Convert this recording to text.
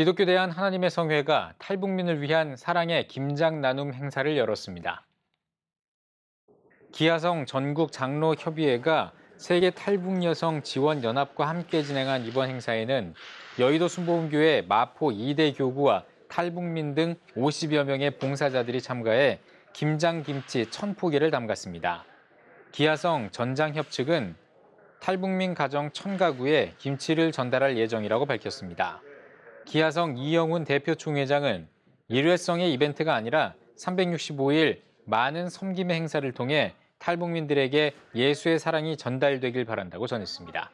기독교 대한 하나님의 성회가 탈북민을 위한 사랑의 김장 나눔 행사를 열었습니다. 기아성 전국 장로 협의회가 세계 탈북 여성 지원 연합과 함께 진행한 이번 행사에는 여의도 순복음교회 마포 2대 교구와 탈북민 등 50여 명의 봉사자들이 참가해 김장 김치 천포기를 담갔습니다. 기아성 전장협 측은 탈북민 가정 천가구에 김치를 전달할 예정이라고 밝혔습니다. 기아성 이영훈 대표 총회장은 일회성의 이벤트가 아니라 365일 많은 섬김의 행사를 통해 탈북민들에게 예수의 사랑이 전달되길 바란다고 전했습니다.